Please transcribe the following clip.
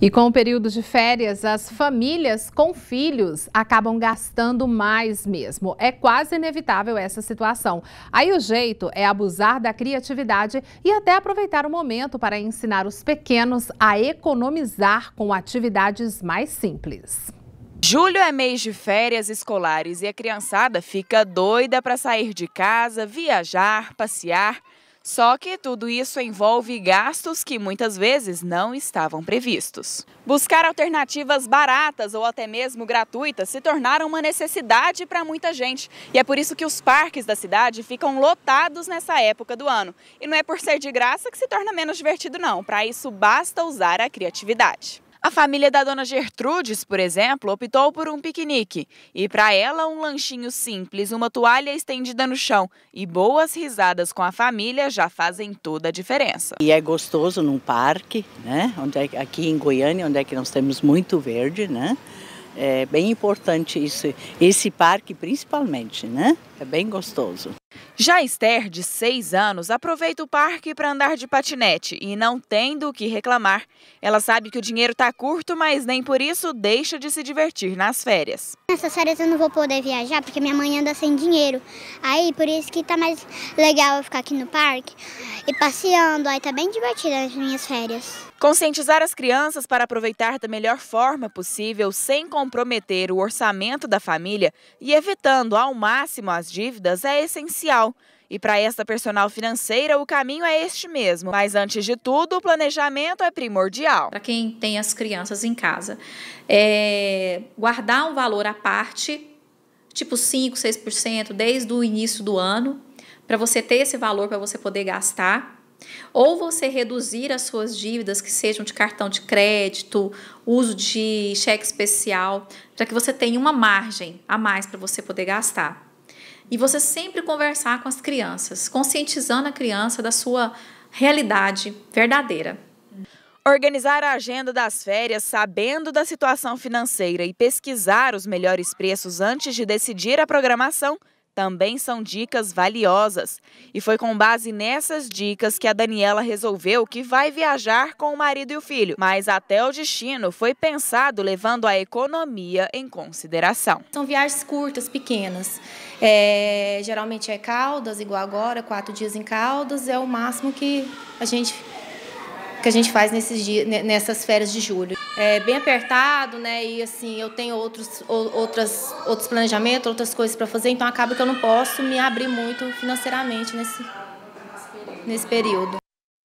E com o período de férias, as famílias com filhos acabam gastando mais mesmo. É quase inevitável essa situação. Aí o jeito é abusar da criatividade e até aproveitar o momento para ensinar os pequenos a economizar com atividades mais simples. Julho é mês de férias escolares e a criançada fica doida para sair de casa, viajar, passear só que tudo isso envolve gastos que muitas vezes não estavam previstos. Buscar alternativas baratas ou até mesmo gratuitas se tornaram uma necessidade para muita gente. E é por isso que os parques da cidade ficam lotados nessa época do ano. E não é por ser de graça que se torna menos divertido, não. Para isso, basta usar a criatividade. A família da dona Gertrudes, por exemplo, optou por um piquenique. E para ela, um lanchinho simples, uma toalha estendida no chão e boas risadas com a família já fazem toda a diferença. E é gostoso num parque, né? Onde é, aqui em Goiânia, onde é que nós temos muito verde, né? É bem importante isso, esse parque principalmente, né? É bem gostoso. Já Esther, de 6 anos, aproveita o parque para andar de patinete e não tem do que reclamar. Ela sabe que o dinheiro está curto, mas nem por isso deixa de se divertir nas férias. Nessas férias eu não vou poder viajar porque minha mãe anda sem dinheiro. Aí por isso que tá mais legal eu ficar aqui no parque e passeando. Aí tá bem divertido as minhas férias. Conscientizar as crianças para aproveitar da melhor forma possível, sem contar comprometer o orçamento da família e evitando ao máximo as dívidas é essencial. E para esta personal financeira, o caminho é este mesmo. Mas antes de tudo, o planejamento é primordial. Para quem tem as crianças em casa, é guardar um valor à parte, tipo 5, 6%, desde o início do ano, para você ter esse valor, para você poder gastar. Ou você reduzir as suas dívidas, que sejam de cartão de crédito, uso de cheque especial, para que você tenha uma margem a mais para você poder gastar. E você sempre conversar com as crianças, conscientizando a criança da sua realidade verdadeira. Organizar a agenda das férias sabendo da situação financeira e pesquisar os melhores preços antes de decidir a programação também são dicas valiosas. E foi com base nessas dicas que a Daniela resolveu que vai viajar com o marido e o filho. Mas até o destino foi pensado levando a economia em consideração. São viagens curtas, pequenas. É, geralmente é Caldas, igual agora, quatro dias em Caldas, é o máximo que a gente que a gente faz nesses dias, nessas férias de julho. É bem apertado, né? E assim, eu tenho outros, outras, outros planejamentos, outras coisas para fazer, então acaba que eu não posso me abrir muito financeiramente nesse, nesse período.